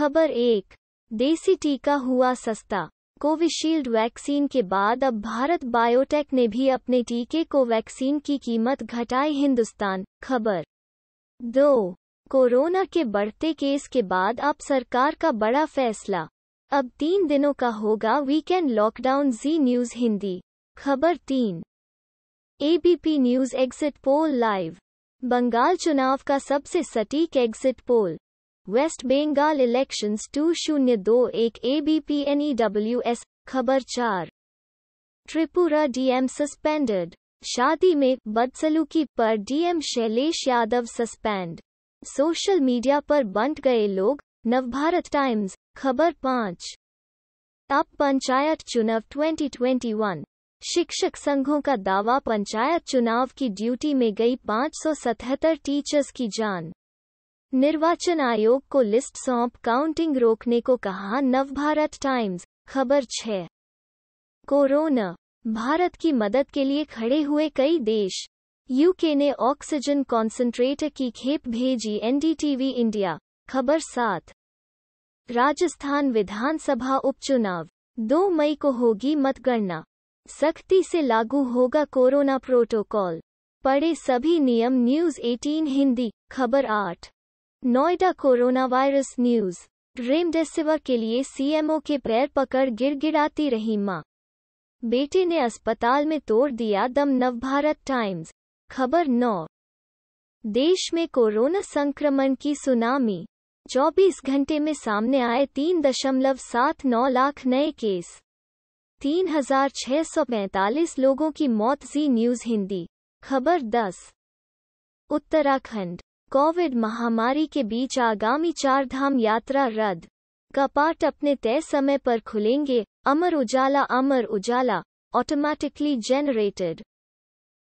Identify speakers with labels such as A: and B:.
A: खबर एक देसी टीका हुआ सस्ता कोविशील्ड वैक्सीन के बाद अब भारत बायोटेक ने भी अपने टीके को वैक्सीन की कीमत घटाई हिंदुस्तान खबर दो कोरोना के बढ़ते केस के बाद अब सरकार का बड़ा फैसला अब तीन दिनों का होगा weekend lockdown Zee news Hindi खबर तीन ABP news exit poll live Bengal चुनाव का सबसे सटीक exit poll west Bengal elections two शून्य दो एक A B P N E W S खबर चार त्रिपुरा डीएम सस्पेंडेड शादी में बदसलूकी पर DM Shailesh Yadav suspend social media पर बंट गए लोग नवभारत टाइम्स खबर पाँच अब पंचायत चुनाव 2021 शिक्षक संघों का दावा पंचायत चुनाव की ड्यूटी में गई 577 टीचर्स की जान निर्वाचन आयोग को लिस्ट सौंप काउंटिंग रोकने को कहा नवभारत टाइम्स खबर छह कोरोना भारत की मदद के लिए खड़े हुए कई देश यूके ने ऑक्सीजन कॉन्सेंट्रेटर की खेप भेजी एनडीटीवी इंडिया खबर सात राजस्थान विधानसभा उपचुनाव दो मई को होगी मतगणना सख्ती से लागू होगा कोरोना प्रोटोकॉल पढ़े सभी नियम न्यूज 18 हिंदी खबर आठ Noida corona virus news remdesivir के लिए सीएमओ के पैर पकड़ गिड़गिड़ाती रही मां बेटे ने अस्पताल में तोड़ दिया दम नवभारत टाइम्स खबर नौ देश में कोरोना संक्रमण की सुनामी 24 घंटे में सामने आए 3.79 लाख नए केस 3,645 लोगों की मौत जी न्यूज हिंदी खबर 10 उत्तराखंड कोविड महामारी के बीच आगामी चारधाम यात्रा रद्द कपाट अपने तय समय पर खुलेंगे अमर उजाला अमर उजाला ऑटोमैटिकली जेनरेटेड